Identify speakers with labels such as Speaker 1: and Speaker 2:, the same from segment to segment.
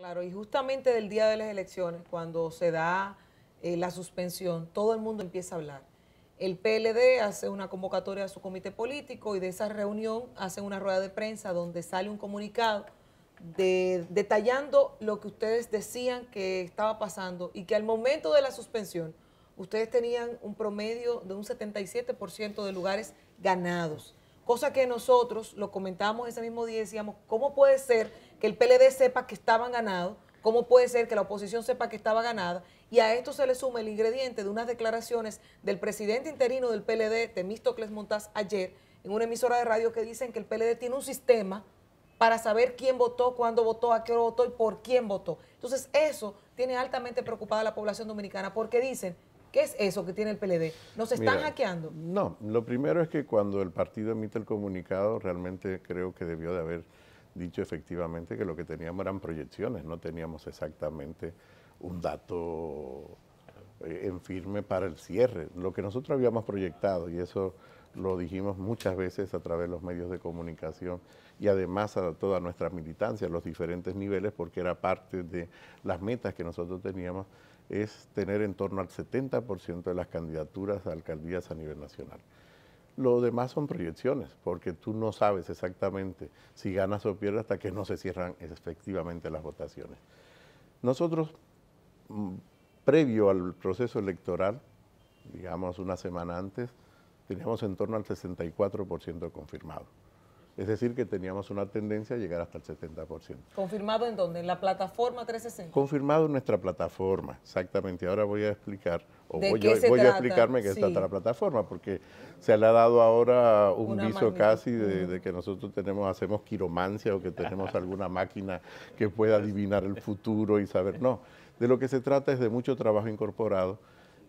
Speaker 1: Claro, y justamente del día de las elecciones, cuando se da eh, la suspensión, todo el mundo empieza a hablar. El PLD hace una convocatoria a su comité político y de esa reunión hace una rueda de prensa donde sale un comunicado detallando lo que ustedes decían que estaba pasando y que al momento de la suspensión ustedes tenían un promedio de un 77% de lugares ganados. Cosa que nosotros lo comentábamos ese mismo día decíamos, ¿cómo puede ser que el PLD sepa que estaban ganados? ¿Cómo puede ser que la oposición sepa que estaba ganada? Y a esto se le suma el ingrediente de unas declaraciones del presidente interino del PLD, Temístocles Montás ayer, en una emisora de radio que dicen que el PLD tiene un sistema para saber quién votó, cuándo votó, a qué hora votó y por quién votó. Entonces eso tiene altamente preocupada a la población dominicana porque dicen, ¿Qué es eso que tiene el PLD? ¿Nos están hackeando?
Speaker 2: No, lo primero es que cuando el partido emite el comunicado, realmente creo que debió de haber dicho efectivamente que lo que teníamos eran proyecciones, no teníamos exactamente un dato eh, en firme para el cierre. Lo que nosotros habíamos proyectado, y eso lo dijimos muchas veces a través de los medios de comunicación y además a toda nuestra militancia, a los diferentes niveles, porque era parte de las metas que nosotros teníamos, es tener en torno al 70% de las candidaturas a alcaldías a nivel nacional. Lo demás son proyecciones, porque tú no sabes exactamente si ganas o pierdes hasta que no se cierran efectivamente las votaciones. Nosotros mm, previo al proceso electoral, digamos una semana antes, teníamos en torno al 64% confirmado. Es decir, que teníamos una tendencia a llegar hasta el 70%.
Speaker 1: ¿Confirmado en dónde? ¿En la plataforma 360?
Speaker 2: Confirmado en nuestra plataforma, exactamente. Ahora voy a explicar, o voy, a explicarme qué está esta la plataforma, porque se le ha dado ahora un viso casi de, que nosotros tenemos, hacemos quiromancia o que tenemos alguna máquina que pueda adivinar el futuro y saber. No, de lo que se trata es de mucho trabajo incorporado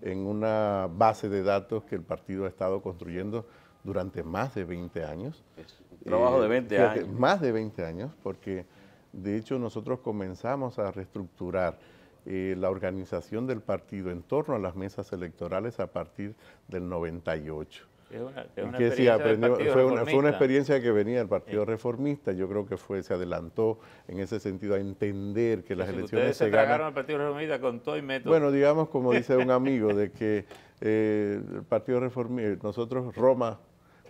Speaker 2: en una base de datos que el partido ha estado construyendo durante más de 20 años. trabajo de 20 eh, años. Más de 20 años, porque de hecho nosotros comenzamos a reestructurar eh, la organización del partido en torno a las mesas electorales a partir del 98. Es una, fue, una, experiencia que venía del Partido Reformista, yo creo que se adelantó en ese sentido a entender que las elecciones se, se al
Speaker 1: Partido Reformista con todo y método. Bueno, digamos como dice un
Speaker 2: amigo de que eh, el Partido Reformista, nosotros Roma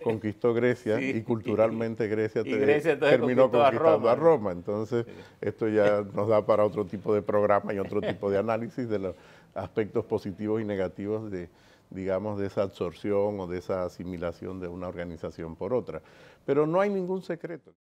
Speaker 2: conquistó Grecia y culturalmente Grecia, terminó conquistando a Roma. Entonces, esto ya nos da para otro tipo de programa y otro tipo de análisis de los aspectos positivos y negativos de, digamos, de esa absorción o de esa asimilación de una organización por otra. Pero no hay ningún secreto.